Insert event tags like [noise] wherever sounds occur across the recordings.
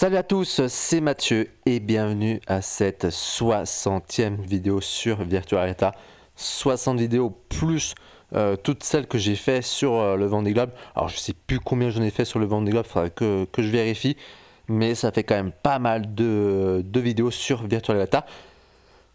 Salut à tous, c'est Mathieu et bienvenue à cette 60e vidéo sur Virtualeta. 60 vidéos plus euh, toutes celles que j'ai fait sur le euh, le Vendée Globe. Alors je sais plus combien j'en ai fait sur le Vendée Globe, il que, je vérifie. Mais ça fait quand même pas mal de, vidéos sur Virtualeta.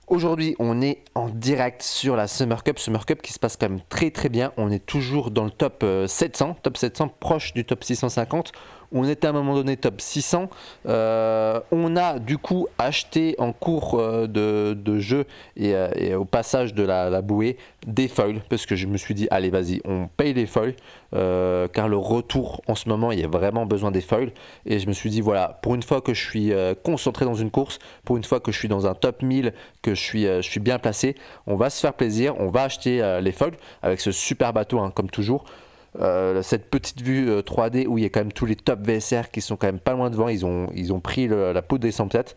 Aujourd'hui, on est en direct sur la Summer Cup. Summer Cup qui se passe quand même très très bien. On est toujours dans le top 700, euh, top 700 proche du top 650 on était à un moment donné top 600. Euh, on a du coup acheté en cours euh, de, jeu euh, et, au passage de la, bouée des foils parce que je me suis dit allez vas-y on paye les foils car le retour en ce moment il y a vraiment besoin des foils et je me suis dit voilà pour une fois que je suis concentré dans une course, pour une fois que je suis dans un top 1000, que je suis, je suis bien placé, on va se faire plaisir, on va acheter les foils avec ce super bateau hein, comme toujours. Euh, cette petite vue 3D euh, où il y a quand même tous les top VSR qui sont quand même pas loin devant, ils ont, ils ont pris la peau des têtes.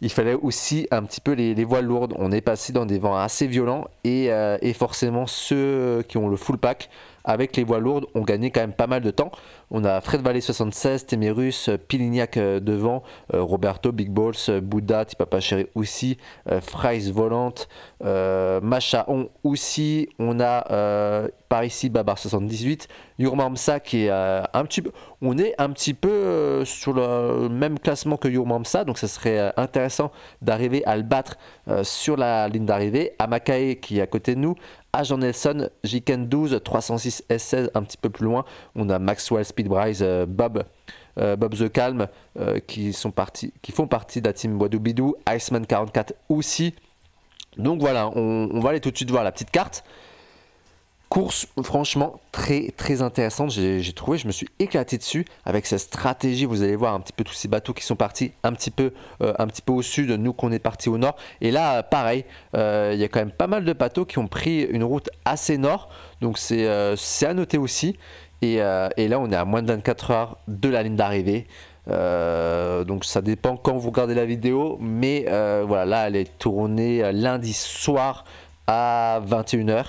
il fallait aussi un petit peu les, voiles lourdes. On est passé dans des vents assez violents et, euh, et forcément ceux qui ont le full pack avec les voies lourdes, on gagnait quand même pas mal de temps. On a Fred Valley 76, Témérus, euh, Pilignac euh, devant, euh, Roberto, Big Balls, Bouddha, Tipapa aussi, Fries Volante, Machaon aussi. On a par ici Babar 78, Yurmamsa qui est un petit peu. On est un petit peu sur le même classement que Yurmamsa, donc ça serait intéressant d'arriver à le battre sur la ligne d'arrivée. Amakae qui est à côté de nous, Agent Nelson, jiken 12, 306 S16, un petit peu plus loin. On a Maxwell, Speedbrise, euh, Bob, euh, Bob the Calm, euh, qui, sont partis, qui font partie de la team Wadoubidou, Iceman 44 aussi. Donc voilà, on va aller tout de suite voir la petite carte. Course franchement très très intéressante, j'ai trouvé, je me suis éclaté dessus avec cette stratégie, vous allez voir un petit peu tous ces bateaux qui sont partis un petit peu, euh, un petit peu au sud, nous qu'on est partis au nord. Et là pareil, euh, il y a quand même pas mal de bateaux qui ont pris une route assez nord, donc c'est euh, à noter aussi. Et, là on est à moins de 24 heures de la ligne d'arrivée. donc ça dépend quand vous regardez la vidéo, mais voilà, là elle est tournée lundi soir à 21h.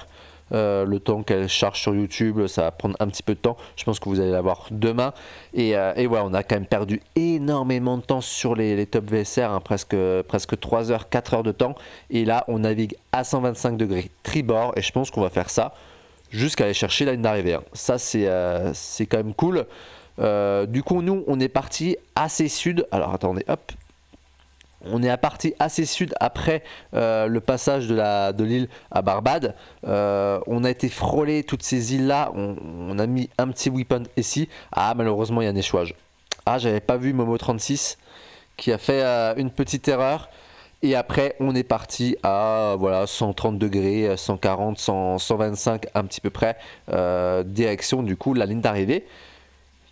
Euh, le temps qu'elle charge sur YouTube, ça va prendre un petit peu de temps. Je pense que vous allez l'avoir demain. Et, euh, ouais, on a quand même perdu énormément de temps sur les, top VSR, hein, presque, presque 3 heures, 4 heures de temps. Et là, on navigue à 125 degrés tribord. Et je pense qu'on va faire ça jusqu'à aller chercher la ligne d'arrivée. Hein. Ça, euh, c'est quand même cool. du coup, nous, on est parti assez sud. Alors, attendez, hop, on est parti assez sud après euh, le passage de l'île à Barbade. Euh, on a été frôlé toutes ces îles-là. On, a mis un petit weapon ici. Ah, malheureusement, il y a un échouage. Ah, j'avais pas vu Momo 36 qui a fait euh, une petite erreur. Et après, on est parti à voilà, 130 degrés, 140, 125 un petit peu près, direction du coup la ligne d'arrivée.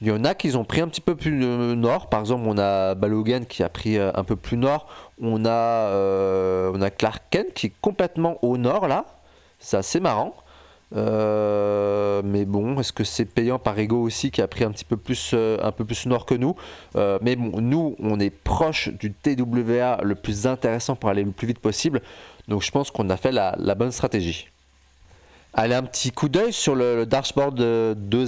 Il y en a qui ont pris un petit peu plus euh, nord. Par exemple, on a Balogan qui a pris euh, un peu plus nord. On a, Clarken euh, on a Clark qui est complètement au nord là. C'est assez marrant. mais bon, est-ce que c'est payant par Ego aussi qui a pris un petit peu plus, un peu plus nord que nous Mais bon, nous, on est proche du TWA le plus intéressant pour aller le plus vite possible. Donc je pense qu'on a fait la, bonne stratégie. Allez, un petit coup d'œil sur le, dashboard de, de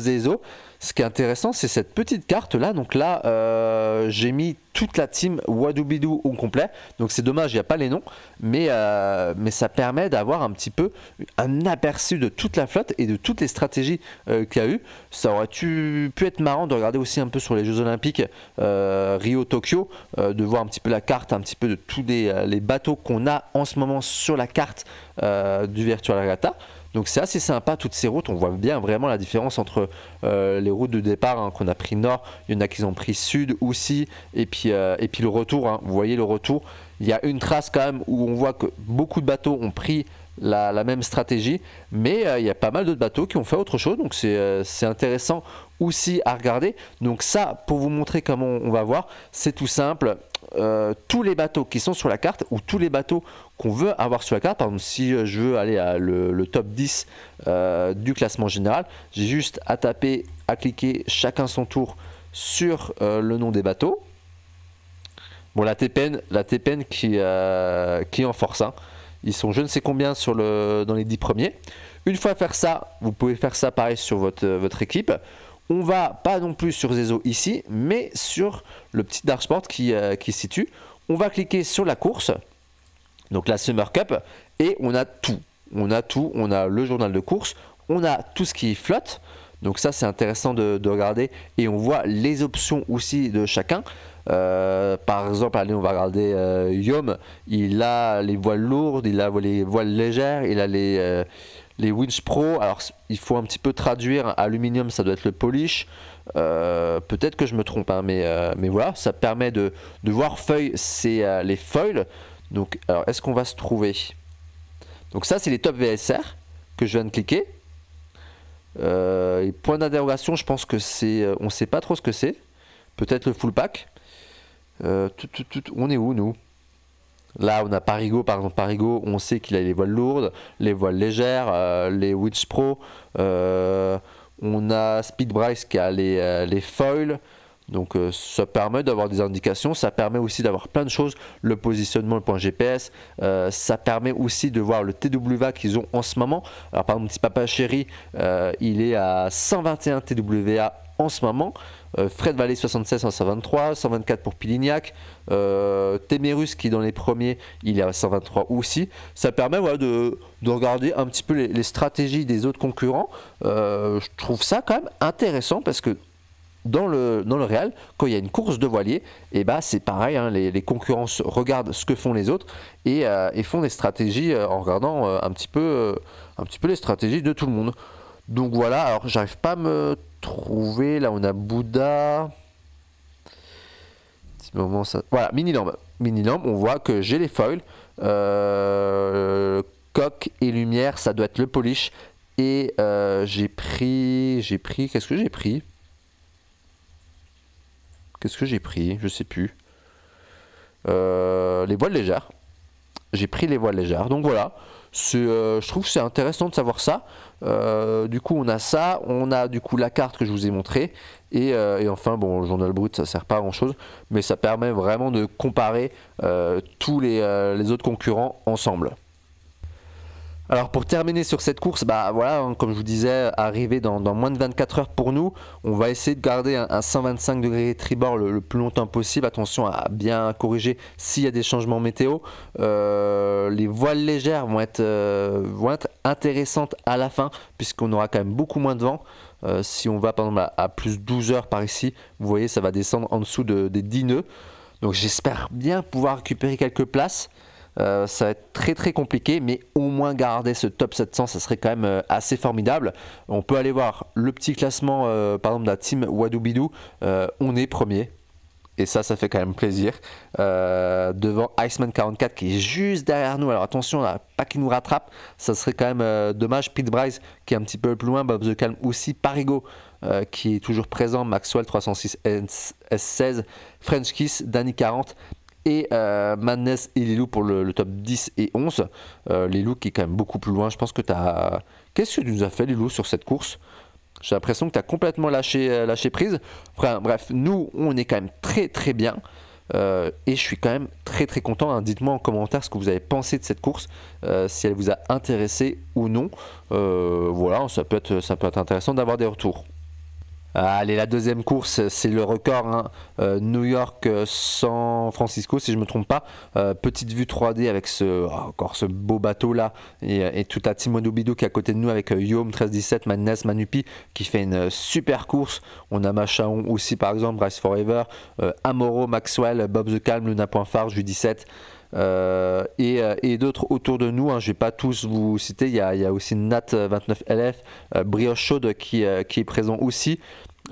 ce qui est intéressant, c'est cette petite carte là. Donc là, euh, j'ai mis toute la team Wadoubidou au complet. Donc c'est dommage, il n'y a pas les noms. Mais, euh, mais ça permet d'avoir un petit peu un aperçu de toute la flotte et de toutes les stratégies euh, qu'il y a eu. Ça aurait pu être marrant de regarder aussi un peu sur les Jeux Olympiques Rio-Tokyo, de voir un petit peu la carte, un petit peu de tous les, bateaux qu'on a en ce moment sur la carte du Virtual Regatta. Donc c'est assez sympa toutes ces routes. On voit bien vraiment la différence entre euh, les routes de départ hein, qu'on a pris nord, il y en a qui ont pris sud aussi, et puis, euh, et puis le retour. Hein. Vous voyez le retour, il y a une trace quand même où on voit que beaucoup de bateaux ont pris la, même stratégie, mais euh, il y a pas mal d'autres bateaux qui ont fait autre chose. Donc c'est intéressant aussi à regarder. Donc ça, pour vous montrer comment on va voir, c'est tout simple. Euh, tous les bateaux qui sont sur la carte ou tous les bateaux qu'on veut avoir sur la carte. Par exemple, si euh, je veux aller à le, top 10 euh, du classement général, j'ai juste à taper, à cliquer chacun son tour sur le nom des bateaux. Bon, la TPN, la qui, qui en force. Hein. Ils sont je ne sais combien sur le, dans les 10 premiers. Une fois faire ça, vous pouvez faire ça pareil sur votre, votre équipe. On va pas non plus sur Zezo ici, mais sur le petit Dark Sport euh, qui, se situe. On va cliquer sur la course, donc la Summer Cup, et on a tout. On a tout, on a le journal de course, on a tout ce qui flotte. Donc ça c'est intéressant de, regarder et on voit les options aussi de chacun. Euh, par exemple, allez, on va regarder euh, Yom, il a les voiles lourdes, il a les voiles légères, il a les, les Winch Pro, alors il faut un petit peu traduire, aluminium ça doit être le polish, euh, peut-être que je me trompe, hein, mais, euh, mais voilà, ça permet de, voir feuille, c'est euh, les feuilles. Donc, alors est-ce qu'on va se trouver Donc ça, c'est les top VSR que je viens de cliquer. point d'interrogation, je pense que c'est, on sait pas trop ce que c'est. Peut-être le full pack. on est où nous Là, on a Parigo, par exemple, Parigo, on sait qu'il a les voiles lourdes, les voiles légères, euh, les Witch Pro. Euh, on a Speed Bryce qui a les, euh, les foils. Donc, ça permet d'avoir des indications. Ça permet aussi d'avoir plein de choses. Le positionnement, le point GPS. ça permet aussi de voir le TWA qu'ils ont en ce moment. Alors, par exemple, petit papa chéri, il est à 121 TWA en ce moment. Euh, Fred Valley 76 à 123, 124 pour Pilignac, euh, Temerus qui dans les premiers, il est à 123 aussi. Ça permet voilà, de, regarder un petit peu les, stratégies des autres concurrents. Euh, je trouve ça quand même intéressant parce que dans le, dans le Real, quand il y a une course de voilier, et eh bah ben, c'est pareil, hein, les, concurrents regardent ce que font les autres et, et font des stratégies en regardant un, petit peu, un petit peu les stratégies de tout le monde. Donc voilà, alors j'arrive pas à me trouver. Là, on a Bouddha. moment, ça... Voilà, mini-lampe. Mini-lampe, on voit que j'ai les foils. Euh, coque et lumière, ça doit être le polish. Et euh, j'ai pris... J'ai pris... Qu'est-ce que j'ai pris Qu'est-ce que j'ai pris Je sais plus. Euh, les voiles légères. J'ai pris les voiles légères. Donc voilà. Euh, je trouve c'est intéressant de savoir ça. Euh, du coup, on a ça, on a du coup la carte que je vous ai montrée, et, euh, enfin, bon, le journal brut, ça sert pas à grand chose, mais ça permet vraiment de comparer tous les, autres concurrents ensemble. Alors pour terminer sur cette course, bah voilà, hein, comme je vous disais, arriver dans, moins de 24 heures pour nous, on va essayer de garder un, 125 degrés tribord le, plus longtemps possible. Attention à bien corriger s'il y a des changements météo. Euh, les voiles légères vont être, euh, vont être intéressantes à la fin puisqu'on aura quand même beaucoup moins de vent. Euh, si on va par à, plus plus 12 heures par ici, vous voyez ça va descendre en dessous des 10 nœuds. Donc j'espère bien pouvoir récupérer quelques places. Euh, ça va être très très compliqué, mais au moins garder ce top 700, ça serait quand même euh, assez formidable. On peut aller voir le petit classement, euh, par exemple, de la team Wadoubidou. on est premier. Et ça, ça fait quand même plaisir. devant Iceman 44 qui est juste derrière nous. Alors attention, pas qu'il nous rattrape. Ça serait quand même dommage. Pete Bryce qui est un petit peu plus loin. Bob The Calm aussi. Parigo qui est toujours présent. Maxwell 306 S16. French Kiss. Danny 40 et euh, Madness et Lilou pour le, top 10 et 11. Euh, Lilou qui est quand même beaucoup plus loin. Je pense que tu as. Qu'est-ce que tu nous as fait, Lilou, sur cette course J'ai l'impression que tu as complètement lâché, euh, lâché prise. bref, nous, on est quand même très très bien. et je suis quand même très très content. Hein. Dites-moi en commentaire ce que vous avez pensé de cette course, si elle vous a intéressé ou non. voilà, ça peut être, ça peut être intéressant d'avoir des retours. Euh, allez, la deuxième course, c'est le record hein. euh, New York euh, San Francisco, si je ne me trompe pas. petite vue 3D avec ce, oh, encore ce beau bateau là et, tout à Timono Bidou qui est à côté de nous avec Yom 1317, Madness, Manupi qui fait une super course. On a Machaon aussi par exemple, Rise Forever, Amoro, Maxwell, Bob the Calm, Luna Point Far, Judy 7. Euh, euh, et, d'autres autour de nous. Hein, je ne vais pas tous vous citer. Il y a, aussi Nat29LF, euh, Brioche Chaude qui, qui, est présent aussi.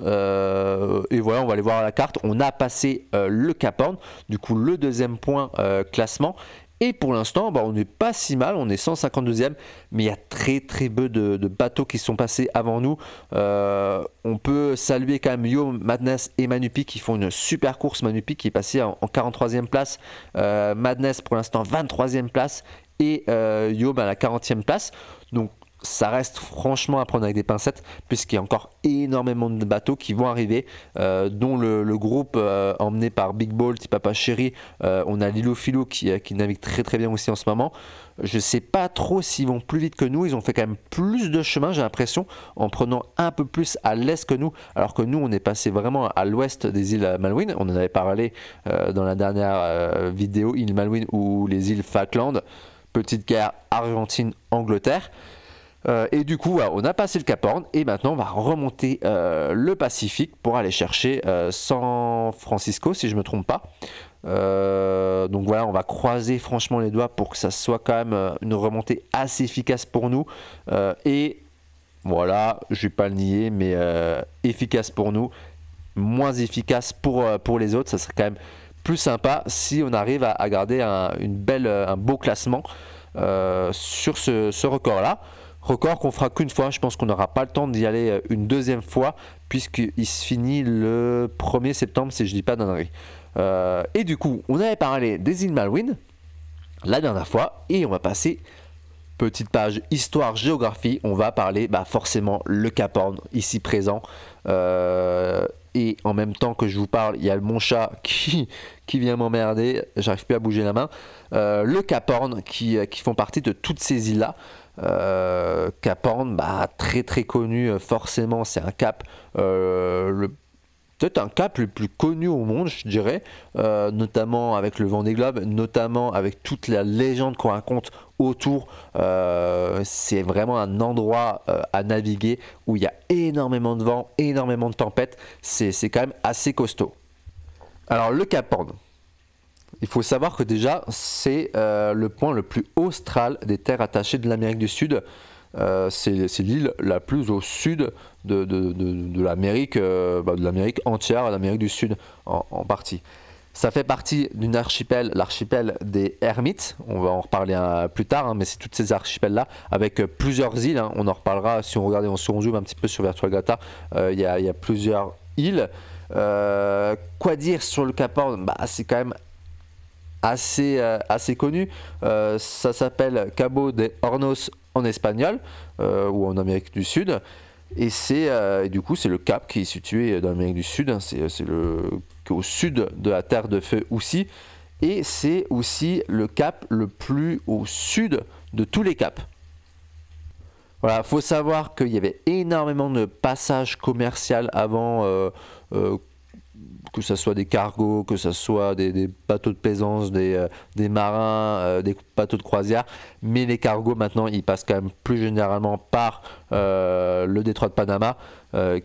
et voilà, on va aller voir la carte. On a passé le Cap Horn, du coup le deuxième point classement. Et pour l'instant, bah, on n'est pas si mal, on est 152e, mais il y a très très peu de, bateaux qui sont passés avant nous. Euh, on peut saluer quand même Yo, Madness et Manupi qui font une super course. Manupi qui est passé en, 43e place, euh, Madness pour l'instant 23e place et euh, Yo à ben, la 40e place. Donc ça reste franchement à prendre avec des pincettes, puisqu'il y a encore énormément de bateaux qui vont arriver, euh, dont le, groupe euh, emmené par Big Ball, petit Papa Chéri. Euh, on a Lilo Philo qui, navigue très très bien aussi en ce moment. Je ne sais pas trop s'ils vont plus vite que nous, ils ont fait quand même plus de chemin, j'ai l'impression, en prenant un peu plus à l'est que nous, alors que nous on est passé vraiment à l'ouest des îles Malouines. On en avait parlé dans la dernière vidéo, îles Malouines ou les îles Falkland, petite guerre Argentine-Angleterre. Euh, et du coup, on a passé le Cap Horn et maintenant on va remonter euh, le Pacifique pour aller chercher euh, San Francisco, si je ne me trompe pas. donc voilà, on va croiser franchement les doigts pour que ça soit quand même une remontée assez efficace pour nous. et voilà, je ne vais pas le nier, mais efficace pour nous, moins efficace pour, les autres. Ça serait quand même plus sympa si on arrive à, garder un, beau classement sur ce record-là. Record qu'on fera qu'une fois, je pense qu'on n'aura pas le temps d'y aller euh, une deuxième fois, puisqu'il se finit le 1er septembre, si je ne dis pas d'annerie. Euh, et du coup, on avait parlé des îles Malouines la dernière fois, et on va passer petite page histoire géographie on va parler bah, forcément le Cap Horn ici présent euh, et en même temps que je vous parle il y a mon chat [laughs] qui, qui vient m'emmerder j'arrive plus à bouger la main euh, le Cap Horn qui, qui font partie de toutes ces îles là euh, cap Horn, bah, très très connu, euh, forcément, c'est un cap euh, peut-être un cap le plus connu au monde, je dirais, notamment avec le vent des globes, notamment avec toute la légende qu'on raconte autour. c'est vraiment un endroit à naviguer où il y a énormément de vent, énormément de tempêtes. C'est quand même assez costaud. Alors le Cap Horn. Il faut savoir que déjà, c'est euh, le point le plus austral des terres attachées de l'Amérique du Sud. Euh, c'est l'île la plus au sud de, l'Amérique, euh, bah, de, l'Amérique entière, de l'Amérique du Sud en, partie. Ça fait partie d'une archipel, l'archipel des Hermites. on va en reparler hein, plus tard, hein, mais c'est toutes ces archipels-là, avec plusieurs îles, hein. on en reparlera si on regarde, on, si on zoome un petit peu sur Virtuagata, il y, a plusieurs îles. quoi dire sur le Cap Horn bah, C'est quand même assez, euh, assez connu. Euh, ça s'appelle Cabo de Hornos en espagnol euh, ou en Amérique du Sud. Et c'est du coup c'est le cap qui est situé dans l'Amérique du Sud. Hein. c'est c'est au sud de la Terre de Feu aussi. Et c'est aussi le cap le plus au sud de tous les caps. Voilà, faut savoir qu'il y avait énormément de passages commerciaux avant que ce soit des cargos, que ce soit des, bateaux de plaisance, des, euh, marins, euh, des bateaux de croisière. Mais les cargos, maintenant, ils passent quand même plus généralement par euh, le détroit de Panama,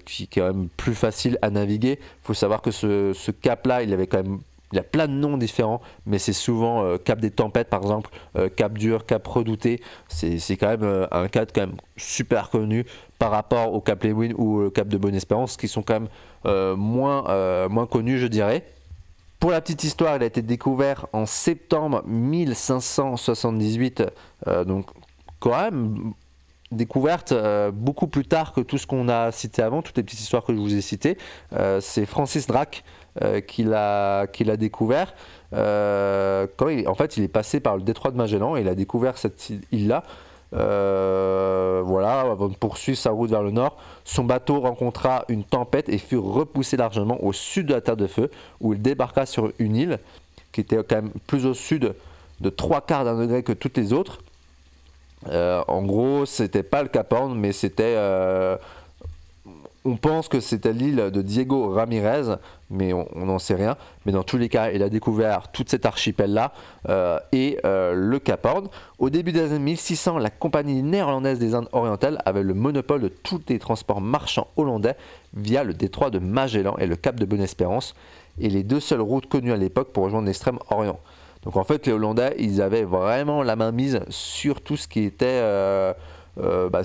qui, est quand même plus facile à naviguer. Il faut savoir que ce cap-là, il avait quand même il y a plein de noms différents, mais c'est souvent euh, Cap des Tempêtes par exemple, euh, Cap Dur, Cap Redouté. C'est quand même euh, un cadre quand même super connu par rapport au Cap Lewin ou au Cap de Bonne Espérance, qui sont quand même moins, moins connus, je dirais. Pour la petite histoire, il a été découvert en septembre 1578, donc quand même découverte euh, beaucoup plus tard que tout ce qu'on a cité avant, toutes les petites histoires que je vous ai citées. Euh, c'est Francis Drake euh, qui l'a découvert. en fait, il est passé par le détroit de Magellan et il a découvert cette île-là. voilà, avant de poursuivre sa route vers le nord, son bateau rencontra une tempête et fut repoussé largement au sud de la Terre de Feu, où il débarqua sur une île qui était quand même plus au sud de trois quarts d'un degré que toutes les autres. Euh, en gros, c'était pas le Cap Horn, mais c'était euh, on pense que c'était l'île de Diego Ramirez, mais on n'en sait rien. Mais dans tous les cas, il a découvert tout cet archipel-là euh, et le Cap Horn. Au début des années 1600, la compagnie néerlandaise des Indes orientales avait le monopole de tous les transports marchands hollandais via le détroit de Magellan et le Cap de Bonne-Espérance, et les deux seules routes connues à l'époque pour rejoindre l'extrême-orient. Donc en fait, les Hollandais, ils avaient vraiment la main mise sur tout ce qui était, euh, euh, bah,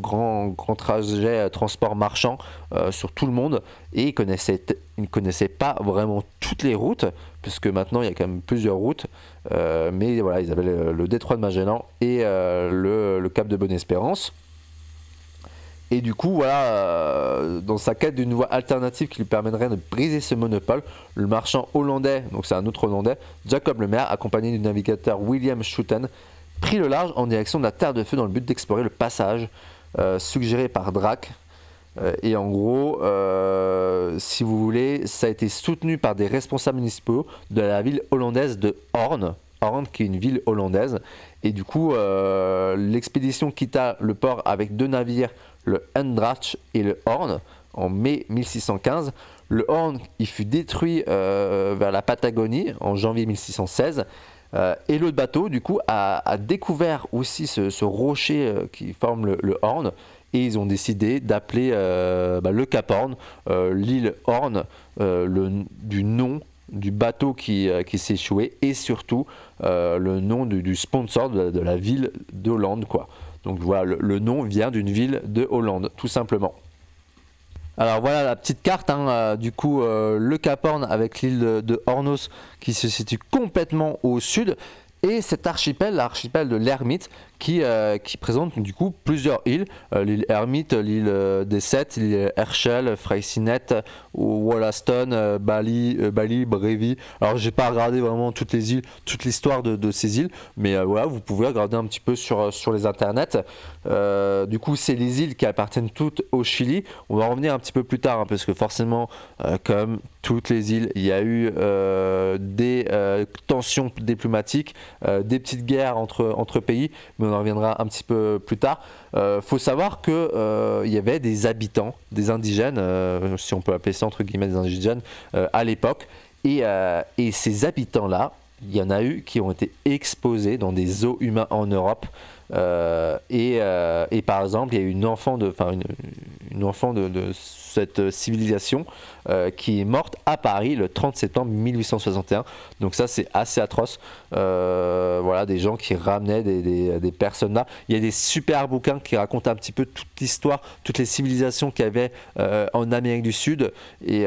grand, grand trajet, euh, transport marchand sur tout le monde. Et ils, connaissaient, ils ne connaissaient pas vraiment toutes les routes, puisque maintenant, il y a quand même plusieurs routes. mais voilà, ils avaient le, détroit de Magellan et le cap de Bonne-Espérance. Et du coup, voilà, euh, dans sa quête d'une voie alternative qui lui permettrait de briser ce monopole, le marchand hollandais, donc c'est un autre hollandais, Jacob Maire, accompagné du navigateur William Schouten, prit le large en direction de la Terre de Feu dans le but d'explorer le passage euh, suggéré par Drake. Euh, et en gros, si vous voulez, ça a été soutenu par des responsables municipaux de la ville hollandaise de Horn, Horn qui est une ville hollandaise. Et du coup, l'expédition quitta le port avec deux navires le Endrach et le Horn en mai 1615. Le Horn il fut détruit euh, vers la Patagonie en janvier 1616. Euh, et l'autre bateau, du coup, a, découvert aussi ce, rocher euh, qui forme le, Horn. Et ils ont décidé d'appeler bah, le Cap Horn, l'île Horn, du nom du bateau qui, qui s'est échoué et surtout le nom du, sponsor de, de la ville d'Hollande. quoi. Donc voilà, le, nom vient d'une ville de Hollande, tout simplement. Alors voilà la petite carte, hein, euh, du coup euh, le Cap Horn avec l'île de, de, Hornos qui se situe complètement au sud et cet archipel, l'archipel de l'Ermite qui, euh, qui présente du coup plusieurs îles, euh, l'île Hermite, l'île euh, des Sept, l'île Herschel, Freycinet, Wollaston, Bali, Bali, Brevi. Alors j'ai pas regardé vraiment toutes les îles, toute l'histoire de, ces îles, mais voilà, vous pouvez regarder un petit peu sur, sur les internets. du coup, c'est les îles qui appartiennent toutes au Chili. On va revenir un petit peu plus tard, hein, parce que forcément, comme toutes les îles, il y a eu des tensions diplomatiques, des petites guerres entre, entre pays, mais on en reviendra un petit peu plus tard. Il euh, faut savoir qu'il euh, y avait des habitants, des indigènes, euh, si on peut appeler ça entre guillemets des indigènes, à l'époque. Et, et ces habitants-là, il y en a eu qui ont été exposés dans des eaux humains en Europe. Euh, euh, et, par exemple, il y a une enfant de, une, une, enfant de, cette civilisation euh, qui est morte à Paris le 30 septembre 1861. Donc ça, c'est assez atroce. voilà, des gens qui ramenaient des, des, personnes là. Il y a des super bouquins qui racontent un petit peu toute l'histoire, toutes les civilisations qu'il y avait en Amérique du Sud et,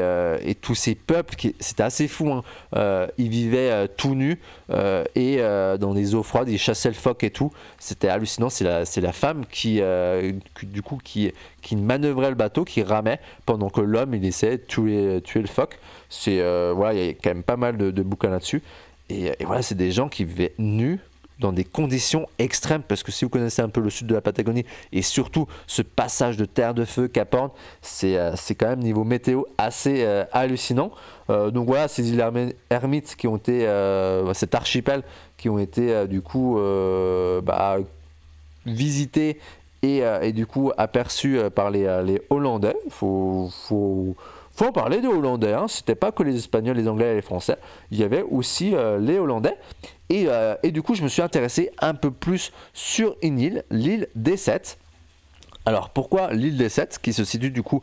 tous ces peuples, c'était assez fou, hein. ils vivaient tout nus et dans des eaux froides, ils chassaient le phoque et tout, c'était hallucinant, c'est la, la, femme qui, euh, du coup, qui, manœuvrait le bateau, qui ramait, pendant que l'homme, il essayait de tuer, euh, tuer le phoque. C'est, euh, voilà, il y a quand même pas mal de, bouquins là-dessus. Et, voilà, c'est des gens qui vivaient nus dans des conditions extrêmes, parce que si vous connaissez un peu le sud de la Patagonie, et surtout ce passage de terre de feu caporne c'est quand même niveau météo assez hallucinant. donc voilà, ces îles ermites qui ont été, cet archipel qui ont été du coup bah, visité euh, et, du coup aperçu euh, par euh, les, Hollandais. Faut, faut, faut parler des Hollandais, hein. c'était pas que les Espagnols, les Anglais et les Français, il y avait aussi les Hollandais. Et, du coup, je me suis intéressé un peu plus sur une île, l'île des Sept. Alors pourquoi l'île des Sept, qui se situe du coup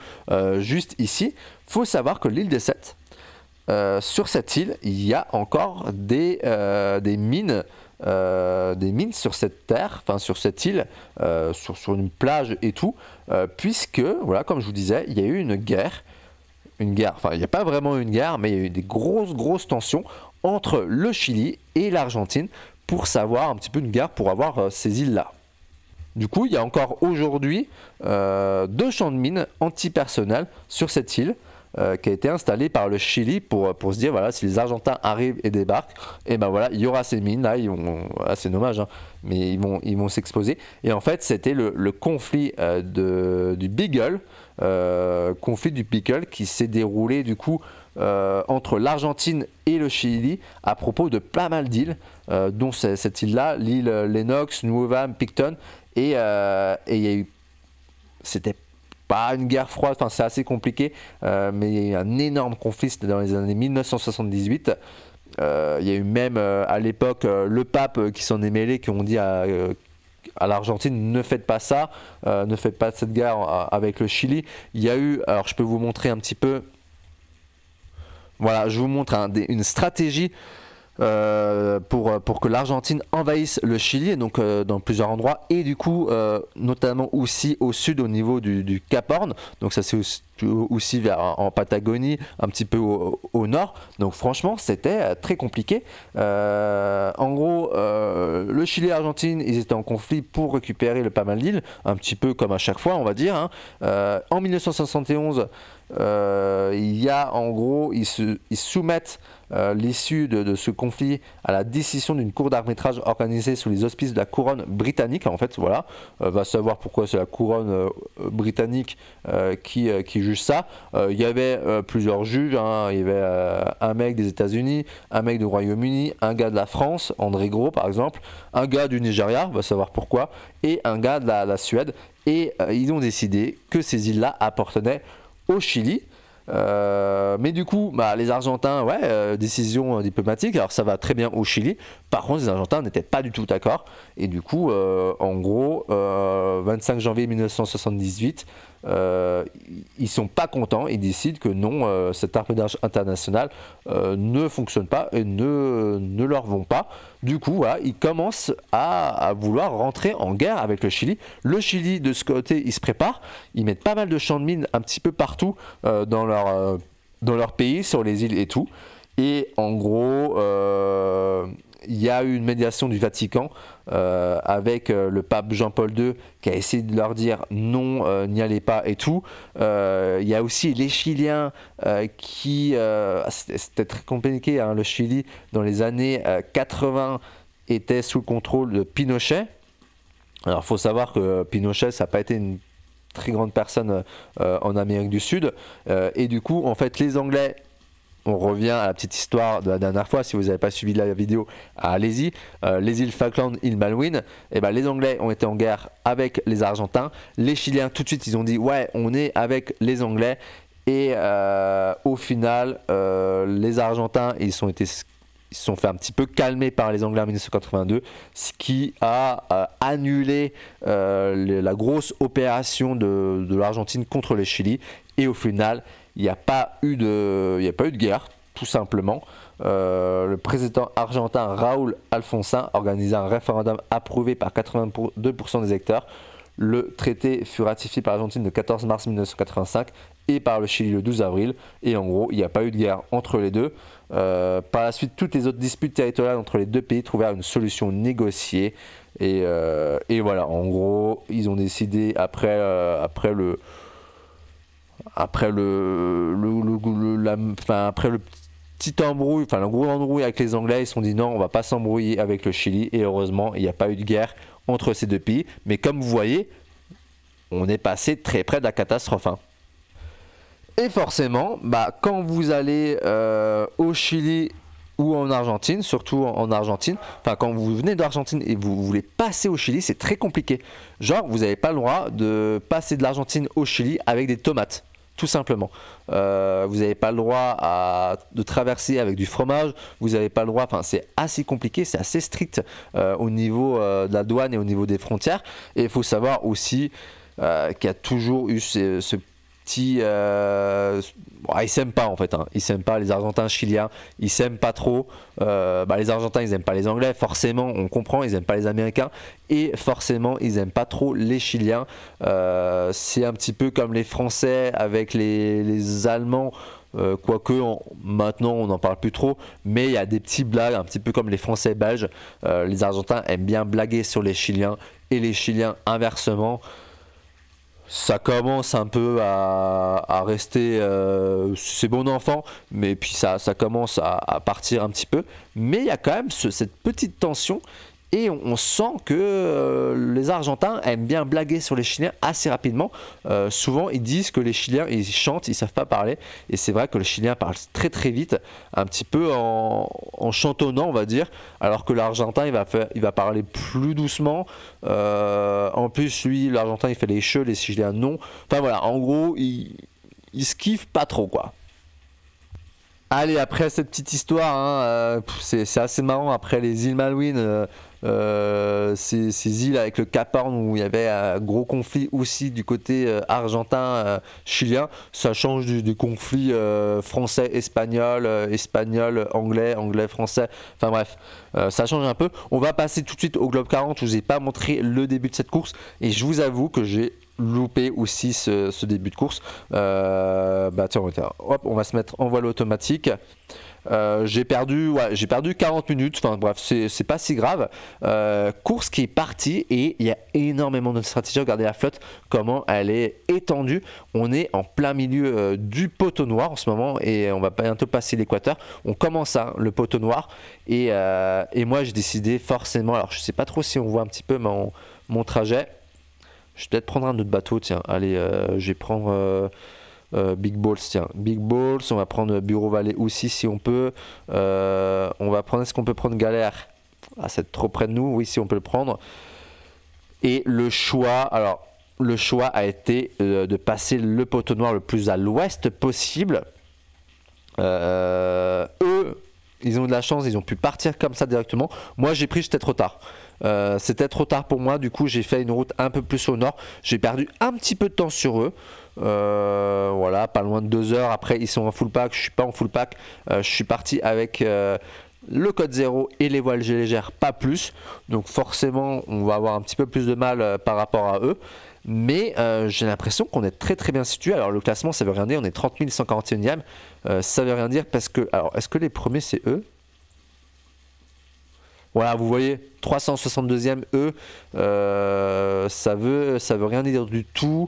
juste ici Faut savoir que l'île des Sept, sur cette île, il y a encore des, des mines euh, des mines sur cette terre, enfin sur cette île, euh, sur, une plage et tout, euh, puisque, voilà, comme je vous disais, il y a eu une guerre, une guerre, enfin il n'y a pas vraiment une guerre, mais il y a eu des grosses, grosses tensions entre le Chili et l'Argentine pour savoir un petit peu une guerre pour avoir ces îles-là. Du coup, il y a encore aujourd'hui deux champs de mines antipersonnels sur cette île. Euh, qui a été installé par le Chili pour, euh, pour se dire voilà si les Argentins arrivent et débarquent et eh ben voilà il y aura ces mines là ils ah, c'est dommage hein, mais ils vont ils vont s'exposer et en fait c'était le, conflit euh, de, du Beagle conflit du Pickle qui s'est déroulé du coup entre l'Argentine et le Chili à propos de pas mal d'îles dont cette île là l'île Lennox, Nueva, Picton et il y a eu c'était une guerre froide, c'est assez compliqué, euh, mais il y a eu un énorme conflit, c'était dans les années 1978. Euh, il y a eu même euh, à l'époque le pape qui s'en est mêlé, qui ont dit à, l'Argentine ne faites pas ça, ne faites pas cette guerre avec le Chili. Il y a eu, alors je peux vous montrer un petit peu, voilà, je vous montre une stratégie euh, pour, euh, pour que l'Argentine envahisse le Chili, et donc euh, dans plusieurs endroits, et du coup, notamment aussi au sud, au niveau du, Cap Horn, donc ça c'est aussi, vers, en Patagonie, un petit peu au, nord, donc franchement c'était très compliqué. en gros, le Chili et l'Argentine, ils étaient en conflit pour récupérer le pas mal un petit peu comme à chaque fois, on va dire. Hein. en 1971, il y a en gros, ils se ils soumettent euh, l'issue de, ce conflit à la décision d'une cour d'arbitrage organisée sous les auspices de la couronne britannique. En fait, voilà, euh, va savoir pourquoi c'est la couronne euh, britannique qui, qui, juge ça. Il y avait plusieurs juges, hein. il y avait un mec des États-Unis, un mec du Royaume-Uni, un gars de la France, André Gros par exemple, un gars du Nigeria, va savoir pourquoi, et un gars de la Suède. Et ils ont décidé que ces îles-là appartenaient au Chili. Euh, mais du coup, bah, les Argentins, ouais, euh, décision euh, diplomatique, alors ça va très bien au Chili. Par contre, les Argentins n'étaient pas du tout d'accord. Et du coup, en gros, 25 janvier 1978, euh, ils sont pas contents, ils décident que non, euh, cet arpédage international euh, ne fonctionne pas et ne, leur vont pas. Du coup, ils commencent à, vouloir rentrer en guerre avec le Chili. Le Chili, de ce côté, il se prépare. Ils mettent pas mal de champs de mines un petit peu partout euh, dans, leur, dans leur pays, sur les îles et tout. Et en gros il y a eu une médiation du Vatican euh, avec euh, le pape Jean-Paul II qui a essayé de leur dire non, euh, n'y allez pas et tout. il y a aussi les Chiliens qui... Ah, c'était très compliqué, hein, le Chili dans les années 80 était sous le contrôle de Pinochet. Alors il faut savoir que Pinochet, ça n'a pas été une très grande personne en Amérique du Sud. et du coup, en fait, les Anglais on revient à la petite histoire de la dernière fois. Si vous n'avez pas suivi la vidéo, allez-y. Euh, les îles Falkland, îles Malouines, et eh ben, les Anglais ont été en guerre avec les Argentins. Les Chiliens, tout de suite, ils ont dit Ouais, on est avec les Anglais. Et euh, au final, euh, les Argentins, ils sont été se sont fait un petit peu calmer par les Anglais en 1982, ce qui a annulé la grosse opération de, de l'Argentine contre le Chili. Et au final, il n'y a, pas eu de, il a pas eu de guerre, tout simplement. Euh, le président argentin Raúl Alfonsin organisait un référendum approuvé par 82% des électeurs. Le traité fut ratifié par l'Argentine le 14 mars 1985 et par le Chili le 12 avril. Et en gros, il n'y a pas eu de guerre entre les deux. Euh, par la suite, toutes les autres disputes territoriales entre les deux pays trouvèrent une solution négociée. Et, euh, et voilà, en gros, ils ont décidé après, après le, après le, le, la, après le petit embrouille, enfin le gros embrouille avec les Anglais, ils se sont dit non, on va pas s'embrouiller avec le Chili. Et heureusement, il n'y a pas eu de guerre entre ces deux pays. Mais comme vous voyez, on est passé très près de la catastrophe. Hein. Et forcément, bah, quand vous allez euh, au Chili ou en Argentine, surtout en Argentine, enfin quand vous venez d'Argentine et vous voulez passer au Chili, c'est très compliqué. Genre, vous n'avez pas le droit de passer de l'Argentine au Chili avec des tomates tout simplement. Euh, vous n'avez pas le droit de traverser avec du fromage, vous n'avez pas le droit, enfin c'est assez compliqué, c'est assez strict euh, au niveau euh, de la douane et au niveau des frontières. Et il faut savoir aussi qu'il y a toujours eu ce petit. Euh, ah, ils s'aiment pas en fait. Hein. Ils s'aiment pas les Argentins, Chiliens. Ils s'aiment pas trop. Euh, bah, les Argentins, ils aiment pas les Anglais. Forcément, on comprend. Ils aiment pas les Américains. Et forcément, ils aiment pas trop les Chiliens. Euh, c'est un petit peu comme les Français avec les, Allemands. Euh, quoique maintenant on n'en parle plus trop, mais il y a des petits blagues, un petit peu comme les Français belges. les Argentins aiment bien blaguer sur les Chiliens et les Chiliens inversement ça commence un peu à, rester, euh, c'est bon enfant, mais puis ça, commence à, partir un petit peu. Mais il y a quand même cette petite tension et on, sent que euh, les Argentins aiment bien blaguer sur les Chiliens assez rapidement. Euh, souvent, ils disent que les Chiliens, ils chantent, ils savent pas parler. Et c'est vrai que le Chilien parle très très vite, un petit peu en, chantonnant, on va dire, alors que l'Argentin, il va, il va parler plus doucement. Euh, en plus, lui, l'Argentin, il fait les cheux, les Chiliens, non. Enfin voilà, en gros, il, il se kiffe pas trop, quoi. Allez, après cette petite histoire, hein, c'est assez marrant, après les îles Malouines, euh, ces, îles avec le Cap Horn où il y avait un gros conflit aussi du côté euh, argentin-chilien, euh, ça change du, conflit français-espagnol, espagnol-anglais, anglais-français, enfin bref, ça change un peu. On va passer tout de suite au Globe 40, je vous ai pas montré le début de cette course et je vous avoue que j'ai loupé aussi ce, début de course. bah tiens, hop, on va se mettre en voile automatique. Euh, j'ai perdu, perdu 40 minutes. Enfin bref, c'est pas si grave. Euh, course qui est partie et il y a énormément de stratégies. Regardez la flotte, comment elle est étendue. On est en plein milieu euh, du poteau noir en ce moment et on va bientôt passer l'équateur. On commence à hein, le poteau noir et, moi j'ai décidé forcément. Alors je sais pas trop si on voit un petit peu mon, mon trajet. Je vais peut-être prendre un autre bateau. Tiens, allez, je vais prendre. Euh, Big Balls, tiens. Big Balls, on va prendre Bureau Vallée aussi si on peut. Euh, on va prendre, est-ce qu'on peut prendre Galère Ah, c'est trop près de nous. Oui, si on peut le prendre. Et le choix, alors, le choix a été euh, de passer le poteau noir le plus à l'ouest possible. eux, ils ont de la chance, ils ont pu partir comme ça directement. Moi, j'ai pris, j'étais trop tard. Euh, c'était trop tard pour moi, du coup j'ai fait une route un peu plus au nord. J'ai perdu un petit peu de temps sur eux. Euh, voilà, pas loin de deux heures. Après, ils sont en full pack. Je suis pas en full pack. Euh, je suis parti avec le code 0 et les voiles légères, pas plus. Donc, forcément, on va avoir un petit peu plus de mal par rapport à eux. Mais j'ai l'impression qu'on est très très bien situé. Alors, le classement, ça veut rien dire. On est 30 141e. ça veut rien dire parce que. Alors, est-ce que les premiers, c'est eux voilà, vous voyez, 362e, eux, ça veut ça veut rien dire du tout.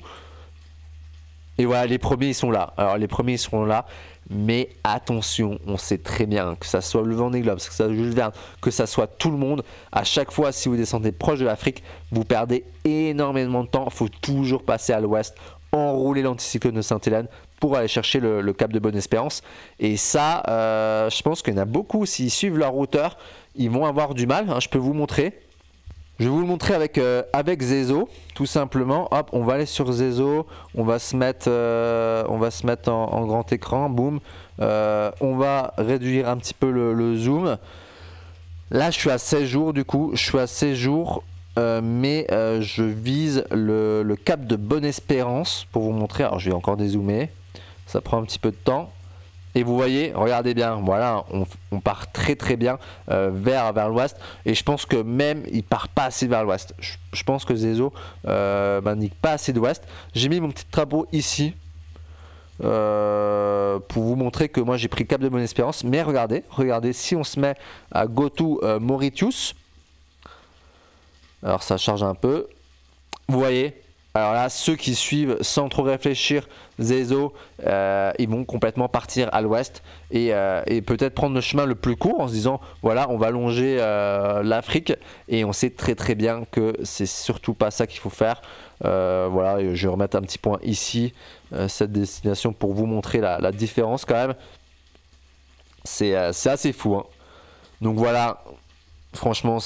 Et voilà, les premiers, ils sont là. Alors, les premiers, ils seront là. Mais attention, on sait très bien que ça soit le Vendée Globe, que ça soit Jules Verne, que ça soit tout le monde. À chaque fois, si vous descendez proche de l'Afrique, vous perdez énormément de temps. Il faut toujours passer à l'ouest, enrouler l'anticyclone de Sainte-Hélène pour aller chercher le, cap de Bonne Espérance. Et ça, euh, je pense qu'il y en a beaucoup s'ils suivent leur routeur ils vont avoir du mal. Hein, je peux vous montrer. Je vais vous le montrer avec, euh, avec Zezo, tout simplement. Hop, on va aller sur Zezo, on va se mettre, euh, on va se mettre en, grand écran, boum. Euh, on va réduire un petit peu le, zoom. Là, je suis à 16 jours du coup, je suis à 16 jours, mais je vise le, le, cap de bonne espérance pour vous montrer. Alors, je vais encore dézoomer, ça prend un petit peu de temps. Et vous voyez, regardez bien, voilà, on, part très très bien euh, vers, vers l'ouest. Et je pense que même il part pas assez vers l'ouest. Je, pense que Zezo euh, ben, pas assez d'ouest. J'ai mis mon petit trapeau ici. Euh, pour vous montrer que moi j'ai pris le cap de bonne espérance mais regardez regardez si on se met à go euh, Mauritius alors ça charge un peu vous voyez alors là, ceux qui suivent sans trop réfléchir Zezo, euh, ils vont complètement partir à l'ouest euh, et, peut-être prendre le chemin le plus court en se disant voilà, on va longer euh, l'Afrique et on sait très très bien que c'est surtout pas ça qu'il faut faire. voilà, je vais remettre un petit point ici, cette destination pour vous montrer la, différence quand même. C'est assez fou. Hein. Donc voilà, franchement,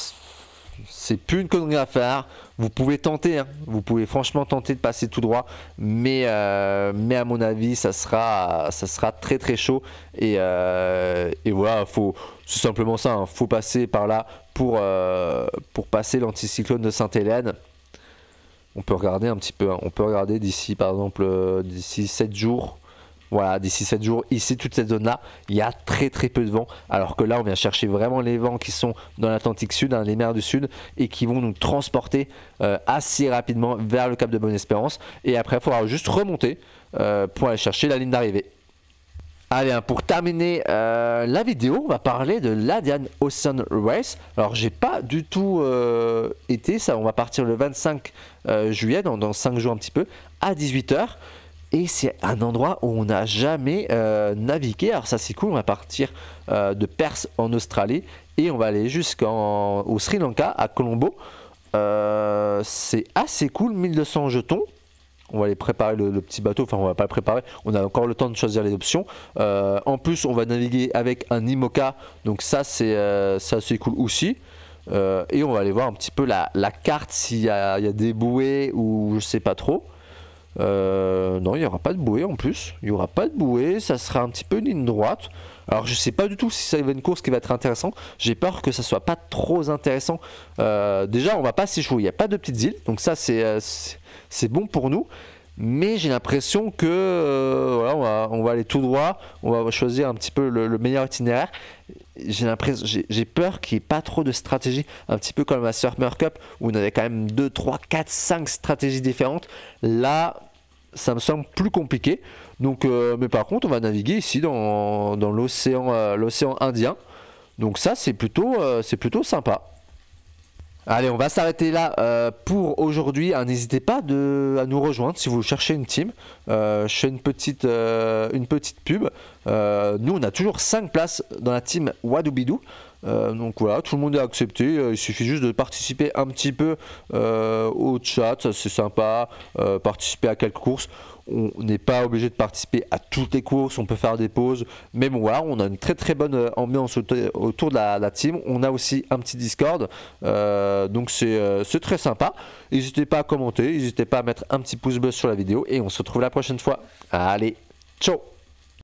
c'est plus une connerie à faire. Vous pouvez tenter, hein. vous pouvez franchement tenter de passer tout droit, mais, euh, mais à mon avis, ça sera, ça sera très très chaud. Et, euh, voilà, faut, c'est simplement ça, il hein. faut passer par là pour, euh, pour passer l'anticyclone de Sainte-Hélène. On peut regarder un petit peu, hein. on peut regarder d'ici par exemple, d'ici 7 jours, voilà, d'ici 7 jours, ici, toute cette zone-là, il y a très très peu de vent. Alors que là, on vient chercher vraiment les vents qui sont dans l'Atlantique Sud, hein, les mers du Sud, et qui vont nous transporter euh, assez rapidement vers le Cap de Bonne-Espérance. Et après, il faudra juste remonter euh, pour aller chercher la ligne d'arrivée. Allez, hein, pour terminer euh, la vidéo, on va parler de l'Adian Ocean Race. Alors, j'ai pas du tout été, ça, on va partir le 25 juillet, dans, dans, 5 jours un petit peu, à 18h et c'est un endroit où on n'a jamais euh, navigué. Alors ça c'est cool, on va partir euh, de Perse en Australie et on va aller jusqu'au Sri Lanka, à Colombo. Euh, c'est assez cool, 1200 jetons. On va aller préparer le, petit bateau, enfin on va pas le préparer, on a encore le temps de choisir les options. en plus on va naviguer avec un IMOCA, donc ça c'est assez cool aussi. et on va aller voir un petit peu la, carte s'il y, y, a des bouées ou je sais pas trop. Euh, non, il n'y aura pas de bouée en plus. Il n'y aura pas de bouée. Ça sera un petit peu une ligne droite. Alors, je ne sais pas du tout si ça va être une course qui va être intéressante. J'ai peur que ça soit pas trop intéressant. Euh, déjà, on va pas s'échouer. Il n'y a pas de petites îles. Donc, ça, c'est euh, bon pour nous. Mais j'ai l'impression que on, va, aller tout droit. On va choisir un petit peu le, meilleur itinéraire. J'ai l'impression j'ai peur qu'il n'y ait pas trop de stratégie un petit peu comme la Surfer Cup où on avait quand même 2, 3, 4, 5 stratégies différentes. Là, ça me semble plus compliqué. Donc, euh, mais par contre, on va naviguer ici dans, dans l'océan euh, Indien. Donc ça, c'est plutôt, euh, c'est plutôt sympa. Allez, on va s'arrêter là pour aujourd'hui. Ah, n'hésitez pas à nous rejoindre si vous cherchez une team. je fais une petite, une petite pub. nous, on a toujours 5 places dans la team Wadoubidou. Euh, donc voilà, tout le monde est accepté. Euh, il suffit juste de participer un petit peu euh, au chat, c'est sympa. participer à quelques courses. On n'est pas obligé de participer à toutes les courses, on peut faire des pauses. Mais bon voilà, on a une très très bonne ambiance autour de la, la team. On a aussi un petit Discord, donc c'est très sympa. N'hésitez pas à commenter, n'hésitez pas à mettre un petit pouce bleu sur la vidéo et on se retrouve la prochaine fois. Allez, ciao